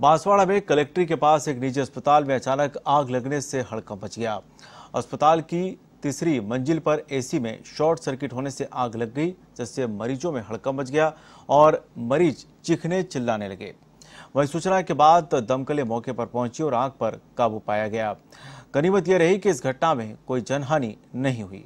बांसवाड़ा में कलेक्ट्री के पास एक निजी अस्पताल में अचानक आग लगने से हड़कंप मच गया अस्पताल की तीसरी मंजिल पर एसी में शॉर्ट सर्किट होने से आग लग गई जिससे मरीजों में हड़कंप मच गया और मरीज चिखने चिल्लाने लगे वहीं सूचना के बाद दमकले मौके पर पहुंची और आग पर काबू पाया गया गनीमत यह रही कि इस घटना में कोई जनहानि नहीं हुई